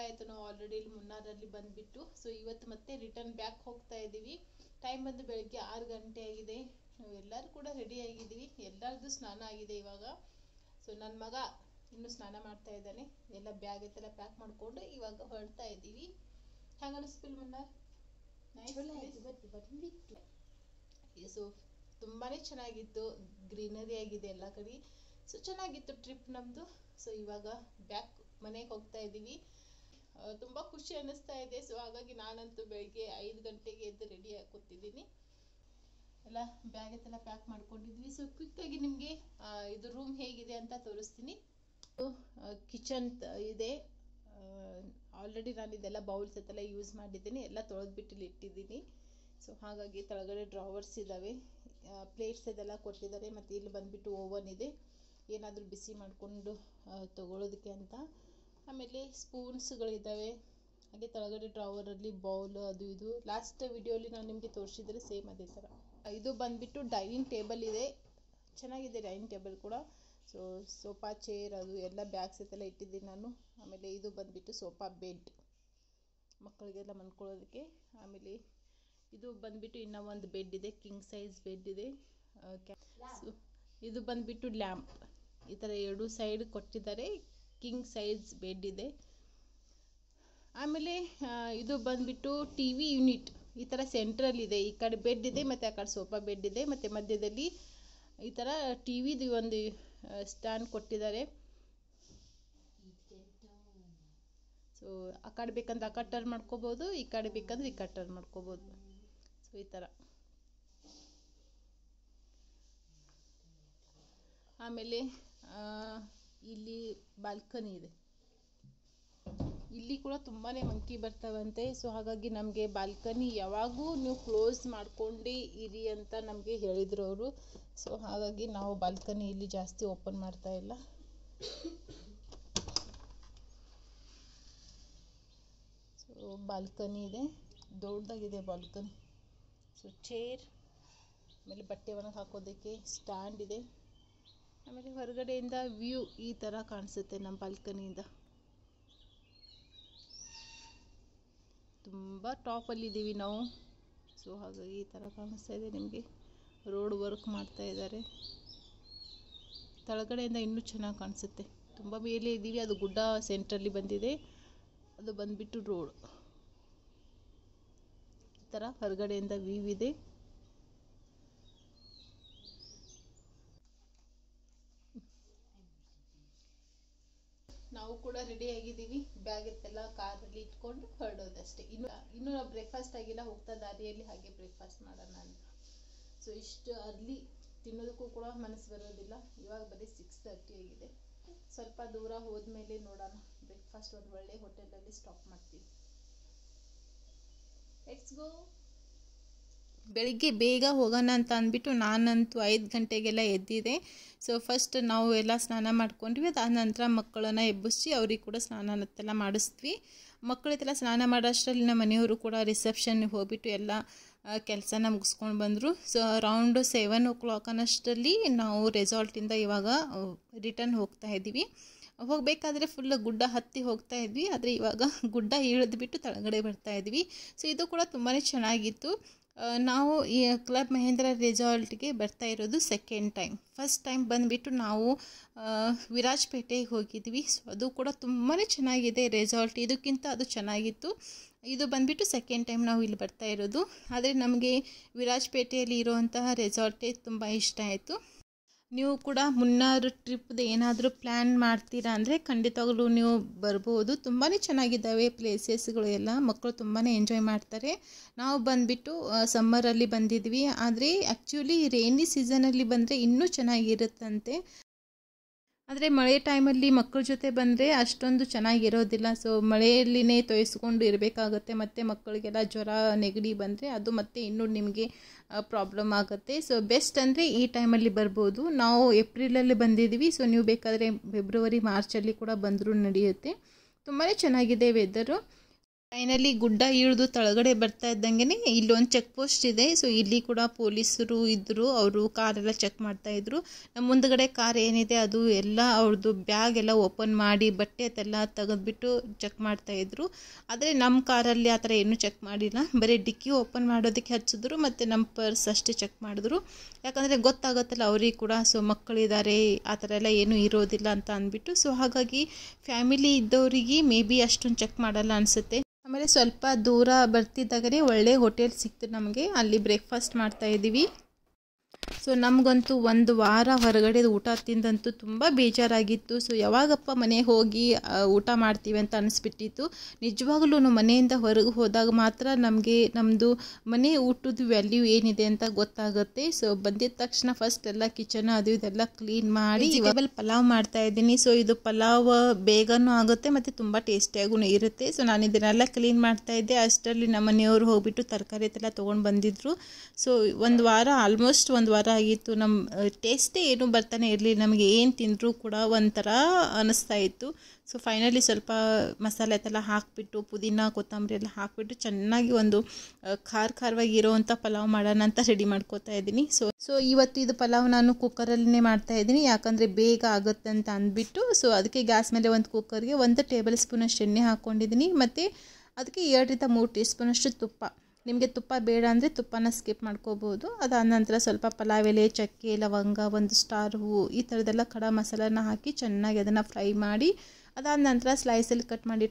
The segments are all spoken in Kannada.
ಆಯ್ತು ನಾವು ಆಲ್ರೆಡಿ ಇಲ್ಲಿ ಮುನ್ನಾರಲ್ಲಿ ಬಂದ್ಬಿಟ್ಟು ಸೊ ಇವತ್ತು ಮತ್ತೆ ರಿಟರ್ನ್ ಬ್ಯಾಕ್ ಹೋಗ್ತಾ ಇದ್ದೀವಿ ಟೈಮ್ ಬಂದು ಬೆಳಗ್ಗೆ ಆರು ಗಂಟೆ ಆಗಿದೆ ನಾವೆಲ್ಲರೂ ಕೂಡ ರೆಡಿ ಆಗಿದೀವಿ ಎಲ್ಲರದ್ದು ಸ್ನಾನ ಆಗಿದೆ ಇವಾಗ ಸೊ ನನ್ನ ಮಗ ಇನ್ನು ಸ್ನಾನ ಮಾಡ್ತಾ ಇದ್ದಾನೆ ಎಲ್ಲ ಬ್ಯಾಗ್ ಐತೆಲ್ಲ ಪ್ಯಾಕ್ ಮಾಡಿಕೊಂಡು ಇವಾಗ ಹೊರಡ್ತಾ ಇದ್ದೀವಿ ಹ್ಯಾಂಗ ಅನಿಸ್ತಿಲ್ಲ ಮುನ್ನಾರ್ ಸೊ ತುಂಬಾನೇ ಚೆನ್ನಾಗಿತ್ತು ಗ್ರೀನರಿ ಆಗಿದೆ ಎಲ್ಲ ಕಡೆ ಸೊ ಚೆನ್ನಾಗಿತ್ತು ಟ್ರಿಪ್ ನಮ್ದು ಸೊ ಇವಾಗ ಬ್ಯಾಕ್ ಮನೆಗೆ ಹೋಗ್ತಾ ಇದ್ದೀವಿ ತುಂಬ ಖುಷಿ ಅನಿಸ್ತಾ ಇದೆ ಸೊ ಹಾಗಾಗಿ ನಾನಂತೂ ಬೆಳಗ್ಗೆ ಐದು ಗಂಟೆಗೆ ಎದ್ದು ರೆಡಿ ಕೂತಿದ್ದೀನಿ ಎಲ್ಲ ಬ್ಯಾಗೆತ್ತೆಲ್ಲ ಪ್ಯಾಕ್ ಮಾಡ್ಕೊಂಡಿದ್ವಿ ಸೊ ಕ್ವಿಕ್ಕಾಗಿ ನಿಮಗೆ ಇದು ರೂಮ್ ಹೇಗಿದೆ ಅಂತ ತೋರಿಸ್ತೀನಿ ಕಿಚನ್ ಇದೆ ಆಲ್ರೆಡಿ ನಾನು ಇದೆಲ್ಲ ಬೌಲ್ಸ್ ಅದೆಲ್ಲ ಯೂಸ್ ಮಾಡಿದ್ದೀನಿ ಎಲ್ಲ ತೊಳೆದ್ಬಿಟ್ಟಿಲ್ಲಿ ಇಟ್ಟಿದ್ದೀನಿ ಸೊ ಹಾಗಾಗಿ ಕೆಳಗಡೆ ಡ್ರಾವರ್ಸ್ ಇದ್ದಾವೆ ಪ್ಲೇಟ್ಸ್ ಅದೆಲ್ಲ ಕೊಟ್ಟಿದ್ದಾರೆ ಮತ್ತು ಇಲ್ಲಿ ಬಂದುಬಿಟ್ಟು ಓವನ್ ಇದೆ ಏನಾದರೂ ಬಿಸಿ ಮಾಡಿಕೊಂಡು ತಗೊಳ್ಳೋದಕ್ಕೆ ಅಂತ ಆಮೇಲೆ ಸ್ಪೂನ್ಸ್ಗಳಿದ್ದಾವೆ ಹಾಗೆ ತಳಗಡೆ ಡ್ರಾವರಲ್ಲಿ ಬೌಲ್ ಅದು ಇದು ಲಾಸ್ಟ್ ವಿಡಿಯೋಲಿ ನಾನು ನಿಮಗೆ ತೋರಿಸಿದರೆ ಸೇಮ್ ಅದೇ ಥರ ಇದು ಬಂದುಬಿಟ್ಟು ಡೈನಿಂಗ್ ಟೇಬಲ್ ಇದೆ ಚೆನ್ನಾಗಿದೆ ಡೈನಿಂಗ್ ಟೇಬಲ್ ಕೂಡ ಸೊ ಸೋಫಾ ಚೇರ್ ಅದು ಎಲ್ಲ ಬ್ಯಾಗ್ ಎಲ್ಲ ಇಟ್ಟಿದ್ದೀನಿ ನಾನು ಆಮೇಲೆ ಇದು ಬಂದುಬಿಟ್ಟು ಸೋಫಾ ಬೆಡ್ ಮಕ್ಕಳಿಗೆಲ್ಲ ಮನ್ಕೊಳ್ಳೋದಕ್ಕೆ ಆಮೇಲೆ ಇದು ಬಂದುಬಿಟ್ಟು ಇನ್ನೂ ಒಂದು ಬೆಡ್ ಇದೆ ಕಿಂಗ್ ಸೈಜ್ ಬೆಡ್ ಇದೆ ಇದು ಬಂದುಬಿಟ್ಟು ಲ್ಯಾಂಪ್ ಈ ಥರ ಎರಡು ಸೈಡ್ ಕೊಟ್ಟಿದ್ದಾರೆ ಕಿಂಗ್ ಸೈಜ್ ಬೆಡ್ ಇದೆ ಆಮೇಲೆ ಇದು ಬಂದ್ಬಿಟ್ಟು ಟಿ ವಿ ಯೂನಿಟ್ ಈ ಥರ ಸೆಂಟ್ರಲ್ ಇದೆ ಈ ಕಡೆ ಬೆಡ್ ಇದೆ ಮತ್ತು ಆ ಕಡೆ ಸೋಫಾ ಬೆಡ್ ಇದೆ ಮತ್ತು ಮಧ್ಯದಲ್ಲಿ ಈ ಥರ ಟಿ ವಿದು ಒಂದು ಸ್ಟ್ಯಾಂಡ್ ಕೊಟ್ಟಿದ್ದಾರೆ ಸೊ ಆ ಕಡೆ ಬೇಕಂದ್ರೆ ಆ ಕಟ್ಟರ್ ಮಾಡ್ಕೋಬೋದು ಈ ಕಡೆ ಬೇಕಂದ್ರೆ ಈ ಕಟ್ಟರ್ ಮಾಡ್ಕೋಬೋದು ಸೊ ಈ ಥರ ಆಮೇಲೆ ಇಲ್ಲಿ ಬಾಲ್ಕನಿ ಇದೆ ಇಲ್ಲಿ ಕೂಡ ತುಂಬಾನೇ ಮಂಕಿ ಬರ್ತಾವಂತೆ ಸೊ ಹಾಗಾಗಿ ನಮಗೆ ಬಾಲ್ಕನಿ ಯಾವಾಗೂ ನೀವು ಕ್ಲೋಸ್ ಮಾಡ್ಕೊಂಡಿ ಇರಿ ಅಂತ ನಮಗೆ ಹೇಳಿದ್ರು ಅವರು ಸೊ ಹಾಗಾಗಿ ನಾವು ಬಾಲ್ಕನಿ ಇಲ್ಲಿ ಜಾಸ್ತಿ ಓಪನ್ ಮಾಡ್ತಾ ಇಲ್ಲ ಸೊ ಬಾಲ್ಕನಿ ಇದೆ ದೊಡ್ಡದಾಗಿದೆ ಬಾಲ್ಕನಿ ಸೊ ಚೇರ್ ಆಮೇಲೆ ಬಟ್ಟೆ ಒಣಗಿ ಹಾಕೋದಕ್ಕೆ ಸ್ಟ್ಯಾಂಡ್ ಇದೆ ಆಮೇಲೆ ಹೊರಗಡೆಯಿಂದ ವ್ಯೂ ಈ ಥರ ಕಾಣಿಸುತ್ತೆ ನಮ್ಮ ಬಾಲ್ಕನಿಯಿಂದ ತುಂಬ ಟಾಪಲ್ಲಿದ್ದೀವಿ ನಾವು ಸೊ ಹಾಗಾಗಿ ಈ ಥರ ಕಾಣಿಸ್ತಾ ಇದೆ ನಿಮಗೆ ರೋಡ್ ವರ್ಕ್ ಮಾಡ್ತಾ ಇದ್ದಾರೆ ತಳಗಡೆಯಿಂದ ಇನ್ನೂ ಚೆನ್ನಾಗಿ ಕಾಣಿಸುತ್ತೆ ತುಂಬ ಮೇಲೆ ಇದ್ದೀವಿ ಅದು ಗುಡ್ಡ ಸೆಂಟ್ರಲ್ಲಿ ಬಂದಿದೆ ಅದು ಬಂದುಬಿಟ್ಟು ರೋಡ್ ಈ ಥರ ಹೊರಗಡೆಯಿಂದ ವ್ಯೂ ಇದೆ ನಾವು ಕೂಡ ರೆಡಿ ಆಗಿದ್ದೀವಿ ಬ್ಯಾಗ್ ಎಲ್ಲ ಕಾರಲ್ಲಿ ಇಟ್ಕೊಂಡು ಹೊರಡೋದಷ್ಟೇ ಇನ್ನು ಇನ್ನೂ ನಾವು ಬ್ರೇಕ್ಫಾಸ್ಟ್ ಆಗಿಲ್ಲ ಹೋಗ್ತಾ ದಾರಿಯಲ್ಲಿ ಹಾಗೆ ಬ್ರೇಕ್ಫಾಸ್ಟ್ ಮಾಡೋಣ ಅಂತ ಸೊ ಇಷ್ಟು ಅರ್ಲಿ ತಿನ್ನೋದಕ್ಕೂ ಕೂಡ ಮನಸ್ಸು ಬರೋದಿಲ್ಲ ಇವಾಗ ಬರೀ ಸಿಕ್ಸ್ ತರ್ಟಿ ಆಗಿದೆ ಸ್ವಲ್ಪ ದೂರ ಹೋದ್ಮೇಲೆ ನೋಡೋಣ ಬ್ರೇಕ್ಫಾಸ್ಟ್ ಒಂದು ಒಳ್ಳೆ ಹೋಟೆಲಲ್ಲಿ ಸ್ಟಾಪ್ ಮಾಡ್ತೀವಿ ಲೆಟ್ಸ್ ಗೋ ಬೆಳಿಗ್ಗೆ ಬೇಗ ಹೋಗೋಣ ಅಂತ ಅಂದ್ಬಿಟ್ಟು ನಾನಂತೂ ಐದು ಗಂಟೆಗೆಲ್ಲ ಎದ್ದಿದೆ ಸೊ ಫಸ್ಟ್ ನಾವು ಎಲ್ಲ ಸ್ನಾನ ಮಾಡ್ಕೊಂಡ್ವಿ ಅದಾದ ನಂತರ ಮಕ್ಕಳನ್ನು ಎಬ್ಬಿಸಿ ಅವ್ರಿಗೆ ಕೂಡ ಸ್ನಾನತ್ತೆಲ್ಲ ಮಾಡಿಸ್ತೀವಿ ಮಕ್ಕಳಿಗೆಲ್ಲ ಸ್ನಾನ ಮಾಡೋಷ್ಟರಲ್ಲಿ ನಮ್ಮ ಮನೆಯವರು ಕೂಡ ರಿಸೆಪ್ಷನ್ಗೆ ಹೋಗ್ಬಿಟ್ಟು ಎಲ್ಲ ಕೆಲಸನ ಮುಗಿಸ್ಕೊಂಡು ಬಂದರು so around seven o'clock ಅನ್ನೋಷ್ಟರಲ್ಲಿ ನಾವು ರೆಸಾರ್ಟಿಂದ ಇವಾಗ ರಿಟರ್ನ್ ಹೋಗ್ತಾ ಇದ್ದೀವಿ ಹೋಗಬೇಕಾದ್ರೆ ಫುಲ್ ಗುಡ್ಡ ಹತ್ತಿ ಹೋಗ್ತಾ ಇದ್ವಿ ಆದರೆ ಇವಾಗ ಗುಡ್ಡ ಇಳಿದ್ಬಿಟ್ಟು ತಳಗಡೆ ಬರ್ತಾ ಇದ್ವಿ ಸೊ ಇದು ಕೂಡ ತುಂಬಾ ಚೆನ್ನಾಗಿತ್ತು ನಾವು ಈ ಕ್ಲಬ್ ಮಹೇಂದ್ರ ರೆಸಾರ್ಟ್ಗೆ ಬರ್ತಾ ಇರೋದು ಸೆಕೆಂಡ್ ಟೈಮ್ ಫಸ್ಟ್ ಟೈಮ್ ಬಂದುಬಿಟ್ಟು ನಾವು ವಿರಾಜಪೇಟೆಗೆ ಹೋಗಿದ್ವಿ ಸೊ ಅದು ಕೂಡ ತುಂಬಾ ಚೆನ್ನಾಗಿದೆ ರೆಸಾರ್ಟ್ ಇದಕ್ಕಿಂತ ಅದು ಚೆನ್ನಾಗಿತ್ತು ಇದು ಬಂದುಬಿಟ್ಟು ಸೆಕೆಂಡ್ ಟೈಮ್ ನಾವು ಇಲ್ಲಿ ಬರ್ತಾ ಇರೋದು ಆದರೆ ನಮಗೆ ವಿರಾಜಪೇಟೆಯಲ್ಲಿ ಇರುವಂತಹ ರೆಸಾರ್ಟೇ ತುಂಬ ಇಷ್ಟ ಆಯಿತು ನೀವು ಕೂಡ ಮುನ್ನಾರು ಟ್ರಿಪ್ದು ಏನಾದರೂ ಪ್ಲ್ಯಾನ್ ಮಾಡ್ತೀರಾ ಅಂದರೆ ಖಂಡಿತವಾಗ್ಲೂ ನೀವು ಬರ್ಬೋದು ತುಂಬಾ ಚೆನ್ನಾಗಿದ್ದಾವೆ ಪ್ಲೇಸಸ್ಗಳು ಎಲ್ಲ ಮಕ್ಕಳು ತುಂಬಾ ಎಂಜಾಯ್ ಮಾಡ್ತಾರೆ ನಾವು ಬಂದುಬಿಟ್ಟು ಸಮ್ಮರಲ್ಲಿ ಬಂದಿದ್ವಿ ಆದರೆ ಆ್ಯಕ್ಚುಲಿ ರೈನಿ ಸೀಸನಲ್ಲಿ ಬಂದರೆ ಇನ್ನೂ ಚೆನ್ನಾಗಿರುತ್ತಂತೆ ಆದರೆ ಮಳೆ ಟೈಮಲ್ಲಿ ಮಕ್ಕಳ ಜೊತೆ ಬಂದರೆ ಅಷ್ಟೊಂದು ಚೆನ್ನಾಗಿರೋದಿಲ್ಲ ಸೊ ಮಳೆಯಲ್ಲಿನೇ ತೊಯಿಸ್ಕೊಂಡು ಇರಬೇಕಾಗತ್ತೆ ಮತ್ತು ಮಕ್ಕಳಿಗೆಲ್ಲ ಜ್ವರ ನೆಗಡಿ ಬಂದರೆ ಅದು ಮತ್ತೆ ಇನ್ನೂ ನಿಮಗೆ ಪ್ರಾಬ್ಲಮ್ ಆಗುತ್ತೆ ಸೊ ಬೆಸ್ಟ್ ಅಂದರೆ ಈ ಟೈಮಲ್ಲಿ ಬರ್ಬೋದು ನಾವು ಏಪ್ರಿಲಲ್ಲಿ ಬಂದಿದ್ದೀವಿ ಸೊ ನೀವು ಬೇಕಾದರೆ ಫೆಬ್ರವರಿ ಮಾರ್ಚಲ್ಲಿ ಕೂಡ ಬಂದರೂ ನಡೆಯುತ್ತೆ ತುಂಬಾ ಚೆನ್ನಾಗಿದೆ ವೆದರು ಫೈನಲಿ ಗುಡ್ಡ ಇಳಿದು ತಳಗಡೆ ಬರ್ತಾ ಇದ್ದಂಗೆ ಇಲ್ಲೊಂದು ಚೆಕ್ ಪೋಸ್ಟ್ ಇದೆ ಸೊ ಇಲ್ಲಿ ಕೂಡ ಪೊಲೀಸರು ಇದ್ದರು ಅವರು ಕಾರೆಲ್ಲ ಚೆಕ್ ಮಾಡ್ತಾ ಇದ್ರು ನಮ್ಮ ಮುಂದ್ಗಡೆ ಕಾರ್ ಏನಿದೆ ಅದು ಎಲ್ಲ ಅವ್ರದ್ದು ಬ್ಯಾಗ್ ಎಲ್ಲ ಓಪನ್ ಮಾಡಿ ಬಟ್ಟೆ ಅದೆಲ್ಲ ತೆಗೆದ್ಬಿಟ್ಟು ಚೆಕ್ ಮಾಡ್ತಾ ಇದ್ರು ಆದರೆ ನಮ್ಮ ಕಾರಲ್ಲಿ ಆ ಥರ ಏನೂ ಚೆಕ್ ಮಾಡಿಲ್ಲ ಬರೀ ಡಿಕ್ಕಿ ಓಪನ್ ಮಾಡೋದಕ್ಕೆ ಹಚ್ಚಿದ್ರು ಮತ್ತು ನಮ್ಮ ಪರ್ಸ್ ಅಷ್ಟೇ ಚೆಕ್ ಮಾಡಿದ್ರು ಯಾಕಂದರೆ ಗೊತ್ತಾಗುತ್ತಲ್ಲ ಅವ್ರಿಗೆ ಕೂಡ ಸೊ ಮಕ್ಕಳಿದ್ದಾರೆ ಆ ಥರ ಎಲ್ಲ ಏನು ಇರೋದಿಲ್ಲ ಅಂತ ಅಂದ್ಬಿಟ್ಟು ಸೊ ಹಾಗಾಗಿ ಫ್ಯಾಮಿಲಿ ಇದ್ದವರಿಗೆ ಮೇ ಬಿ ಅಷ್ಟೊಂದು ಚೆಕ್ ಮಾಡಲ್ಲ ಅನ್ಸುತ್ತೆ ಆಮೇಲೆ ಸ್ವಲ್ಪ ದೂರ ಬರ್ತಿದ್ದಾಗನೆ ಒಳ್ಳೆಯ ಹೋಟೆಲ್ ಸಿಕ್ತು ನಮಗೆ ಅಲ್ಲಿ ಬ್ರೇಕ್ಫಾಸ್ಟ್ ಮಾಡ್ತಾ ಇದ್ದೀವಿ ಸೊ ನಮಗಂತೂ ಒಂದು ವಾರ ಹೊರಗಡೆ ಊಟ ತಿಂದಂತೂ ತುಂಬ ಬೇಜಾರಾಗಿತ್ತು ಸೊ ಯಾವಾಗಪ್ಪ ಮನೆಗೆ ಹೋಗಿ ಊಟ ಮಾಡ್ತೀವಿ ಅಂತ ಅನಿಸ್ಬಿಟ್ಟಿತ್ತು ನಿಜವಾಗ್ಲೂ ಮನೆಯಿಂದ ಹೊರಗೆ ಹೋದಾಗ ಮಾತ್ರ ನಮಗೆ ನಮ್ಮದು ಮನೆ ಊಟದ ವ್ಯಾಲ್ಯೂ ಏನಿದೆ ಅಂತ ಗೊತ್ತಾಗುತ್ತೆ ಸೊ ಬಂದಿದ ತಕ್ಷಣ ಫಸ್ಟ್ ಎಲ್ಲ ಕಿಚನ್ ಅದು ಇದೆಲ್ಲ ಕ್ಲೀನ್ ಮಾಡಿ ಇವಾಗಲ್ಲಿ ಪಲಾವ್ ಮಾಡ್ತಾ ಇದ್ದೀನಿ ಸೊ ಇದು ಪಲಾವ್ ಬೇಗನೂ ಆಗುತ್ತೆ ಮತ್ತು ತುಂಬ ಟೇಸ್ಟಿಯಾಗೂ ಇರುತ್ತೆ ಸೊ ನಾನು ಇದನ್ನೆಲ್ಲ ಕ್ಲೀನ್ ಮಾಡ್ತಾ ಇದ್ದೆ ಅಷ್ಟರಲ್ಲಿ ನಮ್ಮ ಮನೆಯವರು ಹೋಗ್ಬಿಟ್ಟು ತರಕಾರಿ ಎಲ್ಲ ತೊಗೊಂಡು ಬಂದಿದ್ರು ಸೊ ಒಂದು ವಾರ ಆಲ್ಮೋಸ್ಟ್ ಒಂದು ವಾರ ಆಗಿತ್ತು ನಮ್ಮ ಟೇಸ್ಟೇ ಏನು ಬರ್ತಾನೆ ಇರಲಿ ನಮಗೆ ಏನು ತಿಂದರೂ ಕೂಡ ಒಂಥರ ಅನ್ನಿಸ್ತಾ ಇತ್ತು ಸೊ ಫೈನಲಿ ಸ್ವಲ್ಪ ಮಸಾಲೆ ಎಲ್ಲ ಹಾಕಿಬಿಟ್ಟು ಪುದೀನ ಕೊತ್ತಂಬರಿ ಎಲ್ಲ ಹಾಕಿಬಿಟ್ಟು ಚೆನ್ನಾಗಿ ಒಂದು ಖಾರ ಖಾರವಾಗಿರೋವಂಥ ಪಲಾವ್ ಮಾಡೋಣ ಅಂತ ರೆಡಿ ಮಾಡ್ಕೋತಾ ಇದ್ದೀನಿ ಸೊ ಸೊ ಇವತ್ತು ಇದು ಪಲಾವ್ ನಾನು ಕುಕ್ಕರಲ್ಲೇ ಮಾಡ್ತಾ ಇದ್ದೀನಿ ಯಾಕಂದರೆ ಬೇಗ ಆಗುತ್ತೆ ಅಂತ ಅಂದ್ಬಿಟ್ಟು ಸೊ ಅದಕ್ಕೆ ಗ್ಯಾಸ್ ಮೇಲೆ ಒಂದು ಕುಕ್ಕರ್ಗೆ ಒಂದು ಟೇಬಲ್ ಸ್ಪೂನಷ್ಟು ಎಣ್ಣೆ ಹಾಕ್ಕೊಂಡಿದ್ದೀನಿ ಮತ್ತು ಅದಕ್ಕೆ ಎರಡರಿಂದ ಮೂರು ಟೀ ಸ್ಪೂನಷ್ಟು ತುಪ್ಪ ನಿಮಗೆ ತುಪ್ಪ ಬೇಡ ಅಂದರೆ ತುಪ್ಪನ ಸ್ಕಿಪ್ ಮಾಡ್ಕೋಬೋದು ಅದಾದ ನಂತರ ಸ್ವಲ್ಪ ಪಲಾವ್ ಎಲೆ ಚಕ್ಕೆ ಲವಂಗ ಒಂದು ಸ್ಟಾರ್ ಹೂವು ಈ ಥರದೆಲ್ಲ ಖಡ ಮಸಾಲನ ಹಾಕಿ ಚೆನ್ನಾಗಿ ಅದನ್ನು ಫ್ರೈ ಮಾಡಿ ಅದಾದ ನಂತರ ಸ್ಲೈಸಲ್ಲಿ ಕಟ್ ಮಾಡಿ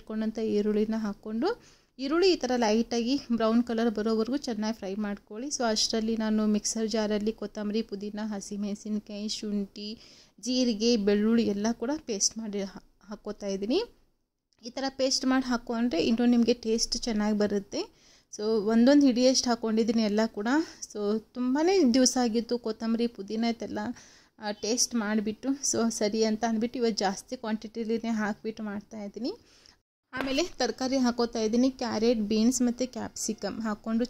ಈರುಳ್ಳಿನ ಹಾಕ್ಕೊಂಡು ಈರುಳ್ಳಿ ಈ ಥರ ಲೈಟಾಗಿ ಬ್ರೌನ್ ಕಲರ್ ಬರೋವರೆಗೂ ಚೆನ್ನಾಗಿ ಫ್ರೈ ಮಾಡ್ಕೊಳ್ಳಿ ಸೊ ಅಷ್ಟರಲ್ಲಿ ನಾನು ಮಿಕ್ಸರ್ ಜಾರಲ್ಲಿ ಕೊತ್ತಂಬರಿ ಪುದೀನ ಹಸಿಮೆಣಸಿನಕಾಯಿ ಶುಂಠಿ ಜೀರಿಗೆ ಬೆಳ್ಳುಳ್ಳಿ ಎಲ್ಲ ಕೂಡ ಪೇಸ್ಟ್ ಮಾಡಿ ಹಾಕ್ಕೋತಾ ಇದ್ದೀನಿ ಈ ಥರ ಪೇಸ್ಟ್ ಮಾಡಿ ಹಾಕೊಂಡ್ರೆ ಇನ್ನೂ ನಿಮಗೆ ಟೇಸ್ಟ್ ಚೆನ್ನಾಗಿ ಬರುತ್ತೆ ಸೊ ಒಂದೊಂದು ಹಿಡಿಯಷ್ಟು ಹಾಕ್ಕೊಂಡಿದ್ದೀನಿ ಎಲ್ಲ ಕೂಡ ಸೊ ತುಂಬಾ ದಿವಸ ಆಗಿತ್ತು ಕೊತ್ತಂಬರಿ ಪುದೀನ ಇದೆಲ್ಲ ಟೇಸ್ಟ್ ಮಾಡಿಬಿಟ್ಟು ಸೊ ಸರಿ ಅಂತ ಅಂದ್ಬಿಟ್ಟು ಇವತ್ತು ಜಾಸ್ತಿ ಕ್ವಾಂಟಿಟಿಲಿನೇ ಹಾಕಿಬಿಟ್ಟು ಮಾಡ್ತಾಯಿದ್ದೀನಿ ಆಮೇಲೆ ತರಕಾರಿ ಹಾಕೋತಾ ಇದ್ದೀನಿ ಕ್ಯಾರೆಟ್ ಬೀನ್ಸ್ ಮತ್ತು ಕ್ಯಾಪ್ಸಿಕಮ್ ಹಾಕ್ಕೊಂಡು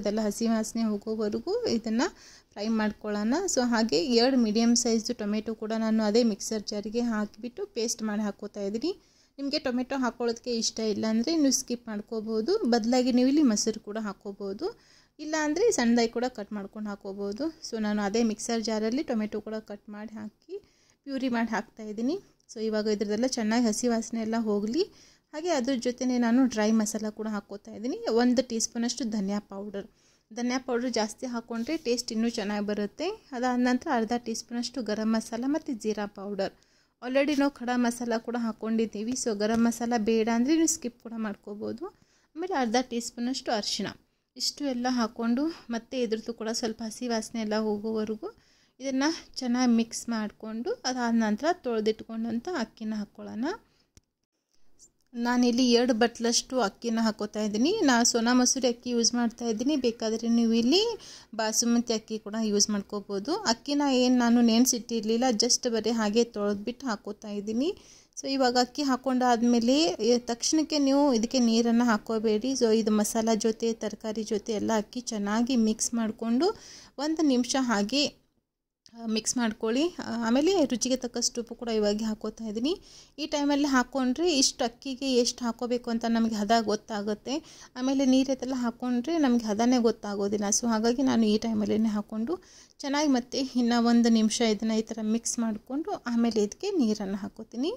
ಅದೆಲ್ಲ ಹಸಿ ವಾಸನೆ ಹೋಗೋವರೆಗೂ ಇದನ್ನು ಫ್ರೈ ಮಾಡ್ಕೊಳ್ಳೋಣ ಸೊ ಹಾಗೆ ಎರಡು ಮೀಡಿಯಮ್ ಸೈಜು ಟೊಮೆಟೊ ಕೂಡ ನಾನು ಅದೇ ಮಿಕ್ಸರ್ ಜಾರಿಗೆ ಹಾಕಿಬಿಟ್ಟು ಪೇಸ್ಟ್ ಮಾಡಿ ಹಾಕೋತಾ ಇದ್ದೀನಿ ನಿಮಗೆ ಟೊಮೆಟೊ ಹಾಕೊಳ್ಳೋದಕ್ಕೆ ಇಷ್ಟ ಇಲ್ಲ ಅಂದರೆ ನೀವು ಸ್ಕಿಪ್ ಮಾಡ್ಕೋಬೋದು ಬದಲಾಗಿ ನೀವು ಇಲ್ಲಿ ಮೊಸರು ಕೂಡ ಹಾಕ್ಕೋಬೋದು ಇಲ್ಲಾಂದರೆ ಅಂದರೆ ಸಣ್ಣದಾಗಿ ಕೂಡ ಕಟ್ ಮಾಡ್ಕೊಂಡು ಹಾಕೋಬೋದು ಸೊ ನಾನು ಅದೇ ಮಿಕ್ಸರ್ ಜಾರಲ್ಲಿ ಟೊಮೆಟೊ ಕೂಡ ಕಟ್ ಮಾಡಿ ಹಾಕಿ ಪ್ಯೂರಿ ಮಾಡಿ ಹಾಕ್ತಾ ಸೊ ಇವಾಗ ಇದರದೆಲ್ಲ ಚೆನ್ನಾಗಿ ಹಸಿ ವಾಸನೆ ಎಲ್ಲ ಹೋಗಲಿ ಹಾಗೆ ಅದ್ರ ಜೊತೆನೆ ನಾನು ಡ್ರೈ ಮಸಾಲ ಕೂಡ ಹಾಕ್ಕೋತಾ ಇದ್ದೀನಿ ಒಂದು ಟೀ ಸ್ಪೂನಷ್ಟು ಧನಿಯಾ ಪೌಡರ್ ಧನಿಯಾ ಪೌಡರ್ ಜಾಸ್ತಿ ಹಾಕ್ಕೊಂಡ್ರೆ ಟೇಸ್ಟ್ ಇನ್ನೂ ಚೆನ್ನಾಗಿ ಬರುತ್ತೆ ಅದಾದ ನಂತರ ಅರ್ಧ ಟೀ ಸ್ಪೂನಷ್ಟು ಗರಂ ಮಸಾಲ ಮತ್ತು ಜೀರಾ ಪೌಡರ್ ಆಲ್ರೆಡಿ ನಾವು ಖಡಾ ಮಸಾಲ ಕೂಡ ಹಾಕ್ಕೊಂಡಿದ್ದೀವಿ ಸೊ ಗರಂ ಮಸಾಲ ಬೇಡ ಅಂದರೆ ನೀವು ಸ್ಕಿಪ್ ಕೂಡ ಮಾಡ್ಕೋಬೋದು ಆಮೇಲೆ ಅರ್ಧ ಟೀ ಸ್ಪೂನಷ್ಟು ಅರಿಶಿಣ ಇಷ್ಟು ಎಲ್ಲ ಹಾಕ್ಕೊಂಡು ಮತ್ತೆ ಇದ್ರದ್ದು ಕೂಡ ಸ್ವಲ್ಪ ಹಸಿ ವಾಸನೆ ಎಲ್ಲ ಹೋಗೋವರೆಗೂ ಇದನ್ನು ಚೆನ್ನಾಗಿ ಮಿಕ್ಸ್ ಮಾಡಿಕೊಂಡು ಅದಾದ ನಂತರ ತೊಳೆದಿಟ್ಕೊಂಡಂಥ ಅಕ್ಕಿನ ಹಾಕ್ಕೊಳ್ಳೋಣ ನಾನಿಲ್ಲಿ ಎರಡು ಬಟ್ಲಷ್ಟು ಅಕ್ಕಿನ ಹಾಕೋತಾ ಇದ್ದೀನಿ ನಾ ಸೋನಾ ಮಸೂರಿ ಅಕ್ಕಿ ಯೂಸ್ ಮಾಡ್ತಾ ಇದ್ದೀನಿ ಬೇಕಾದರೆ ನೀವು ಇಲ್ಲಿ ಬಾಸುಮತಿ ಅಕ್ಕಿ ಕೂಡ ಯೂಸ್ ಮಾಡ್ಕೋಬೋದು ಅಕ್ಕಿನ ಏನು ನಾನು ನೆನೆಸಿಟ್ಟಿರಲಿಲ್ಲ ಜಸ್ಟ್ ಬರೀ ಹಾಗೆ ತೊಳೆದ್ಬಿಟ್ಟು ಹಾಕೋತಾ ಇದ್ದೀನಿ ಸೊ ಇವಾಗ ಅಕ್ಕಿ ಹಾಕೊಂಡಾದಮೇಲೆ ತಕ್ಷಣಕ್ಕೆ ನೀವು ಇದಕ್ಕೆ ನೀರನ್ನು ಹಾಕೋಬೇಡಿ ಸೊ ಇದು ಮಸಾಲ ಜೊತೆ ತರಕಾರಿ ಜೊತೆ ಎಲ್ಲ ಅಕ್ಕಿ ಚೆನ್ನಾಗಿ ಮಿಕ್ಸ್ ಮಾಡಿಕೊಂಡು ಒಂದು ನಿಮಿಷ ಹಾಗೆ ಮಿಕ್ಸ್ ಮಾಡ್ಕೊಳ್ಳಿ ಆಮೇಲೆ ರುಚಿಗೆ ತಕ್ಕಷ್ಟು ಉಪ್ಪು ಕೂಡ ಇವಾಗ ಹಾಕೋತಾ ಇದ್ದೀನಿ ಈ ಟೈಮಲ್ಲಿ ಹಾಕ್ಕೊಂಡ್ರೆ ಇಷ್ಟು ಅಕ್ಕಿಗೆ ಎಷ್ಟು ಹಾಕೋಬೇಕು ಅಂತ ನಮಗೆ ಹದ ಗೊತ್ತಾಗುತ್ತೆ ಆಮೇಲೆ ನೀರೆಲ್ಲ ಹಾಕ್ಕೊಂಡ್ರೆ ನಮಗೆ ಹದನೇ ಗೊತ್ತಾಗೋದಿಲ್ಲ ಸೊ ಹಾಗಾಗಿ ನಾನು ಈ ಟೈಮಲ್ಲೇ ಹಾಕ್ಕೊಂಡು ಚೆನ್ನಾಗಿ ಮತ್ತೆ ಇನ್ನೂ ಒಂದು ನಿಮಿಷ ಇದನ್ನು ಈ ಥರ ಮಿಕ್ಸ್ ಮಾಡಿಕೊಂಡು ಆಮೇಲೆ ಇದಕ್ಕೆ ನೀರನ್ನು ಹಾಕೋತೀನಿ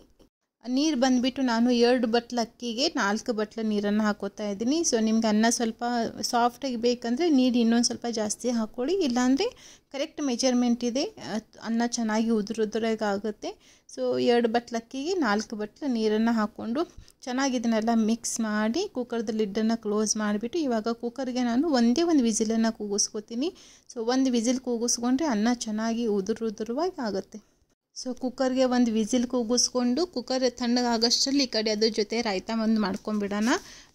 ನೀರು ಬಂದುಬಿಟ್ಟು ನಾನು ಎರಡು ಬಟ್ಲು ಅಕ್ಕಿಗೆ ನಾಲ್ಕು ಬಟ್ಲು ನೀರನ್ನು ಹಾಕೋತಾ ಇದ್ದೀನಿ ಸೊ ನಿಮ್ಗೆ ಅನ್ನ ಸ್ವಲ್ಪ ಸಾಫ್ಟಾಗಿ ಬೇಕಂದರೆ ನೀರು ಇನ್ನೊಂದು ಸ್ವಲ್ಪ ಜಾಸ್ತಿ ಹಾಕ್ಕೊಳ್ಳಿ ಇಲ್ಲಾಂದರೆ ಕರೆಕ್ಟ್ ಮೆಜರ್ಮೆಂಟ್ ಇದೆ ಅನ್ನ ಚೆನ್ನಾಗಿ ಉದುರುದ್ರಾಗುತ್ತೆ ಸೊ ಎರಡು ಬಟ್ಲ ಅಕ್ಕಿಗೆ ನಾಲ್ಕು ಬಟ್ಲು ನೀರನ್ನು ಹಾಕ್ಕೊಂಡು ಚೆನ್ನಾಗಿ ಇದನ್ನೆಲ್ಲ ಮಿಕ್ಸ್ ಮಾಡಿ ಕುಕ್ಕರ್ದ ಲಿಡ್ಡನ್ನು ಕ್ಲೋಸ್ ಮಾಡಿಬಿಟ್ಟು ಇವಾಗ ಕುಕ್ಕರ್ಗೆ ನಾನು ಒಂದೇ ಒಂದು ವಿಸಿಲನ್ನು ಕೂಗಿಸ್ಕೊತೀನಿ ಸೊ ಒಂದು ವಿಸಿಲ್ ಕೂಗಿಸ್ಕೊಂಡ್ರೆ ಅನ್ನ ಚೆನ್ನಾಗಿ ಉದುರುದುರವಾಗಿ ಆಗುತ್ತೆ ಸೊ ಕುಕ್ಕರ್ಗೆ ಒಂದು ವಿಸಿಲ್ ಕೂಗಿಸ್ಕೊಂಡು ಕುಕ್ಕರ್ ತಣ್ಣಗಾಗೋಷ್ಟರಲ್ಲಿ ಈ ಕಡೆ ಅದ್ರ ಜೊತೆ ರಾಯ್ತ ಒಂದು ಮಾಡ್ಕೊಂಬಿಡೋಣ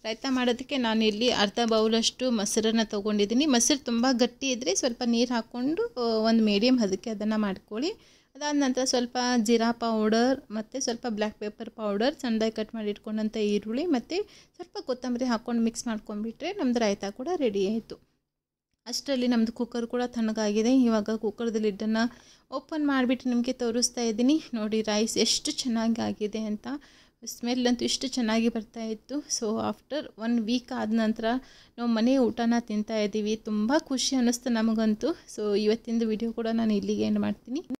ರಾಯ್ತ ಮಾಡೋದಕ್ಕೆ ಇಲ್ಲಿ ಅರ್ಧ ಬೌಲಷ್ಟು ಮೊಸರನ್ನು ತೊಗೊಂಡಿದ್ದೀನಿ ಮೊಸರು ತುಂಬ ಗಟ್ಟಿ ಇದ್ದರೆ ಸ್ವಲ್ಪ ನೀರು ಹಾಕ್ಕೊಂಡು ಒಂದು ಮೀಡಿಯಮ್ ಅದಕ್ಕೆ ಅದನ್ನು ಮಾಡ್ಕೊಳ್ಳಿ ಅದಾದ ನಂತರ ಸ್ವಲ್ಪ ಜೀರಾ ಪೌಡರ್ ಮತ್ತು ಸ್ವಲ್ಪ ಬ್ಲ್ಯಾಕ್ ಪೇಪರ್ ಪೌಡರ್ ಚೆಂದಾಗಿ ಕಟ್ ಮಾಡಿ ಇಟ್ಕೊಂಡಂಥ ಈರುಳ್ಳಿ ಮತ್ತು ಸ್ವಲ್ಪ ಕೊತ್ತಂಬರಿ ಹಾಕ್ಕೊಂಡು ಮಿಕ್ಸ್ ಮಾಡ್ಕೊಂಡ್ಬಿಟ್ರೆ ನಮ್ಮದು ರಾಯ್ತ ಕೂಡ ರೆಡಿ ಆಯಿತು ಅಷ್ಟರಲ್ಲಿ ನಮ್ಮದು ಕುಕ್ಕರ್ ಕೂಡ ತಣ್ಣಗಾಗಿದೆ ಇವಾಗ ಕುಕ್ಕರ್ದ ಲಿಡ್ಡನ್ನು ಓಪನ್ ಮಾಡಿಬಿಟ್ಟು ನಿಮಗೆ ತೋರಿಸ್ತಾ ಇದ್ದೀನಿ ನೋಡಿ ರೈಸ್ ಎಷ್ಟು ಚೆನ್ನಾಗಿ ಆಗಿದೆ ಅಂತ ಸ್ಮೆಲ್ ಅಂತೂ ಇಷ್ಟು ಚೆನ್ನಾಗಿ ಬರ್ತಾ ಇತ್ತು ಸೊ ಆಫ್ಟರ್ ಒನ್ ವೀಕ್ ಆದ ನಂತರ ನಾವು ಮನೆ ಊಟನ ತಿಂತಾ ಇದ್ದೀವಿ ತುಂಬ ಖುಷಿ ಅನ್ನಿಸ್ತು ನಮಗಂತೂ ಸೊ ಇವತ್ತಿನ ವಿಡಿಯೋ ಕೂಡ ನಾನು ಇಲ್ಲಿಗೆ ಏನು ಮಾಡ್ತೀನಿ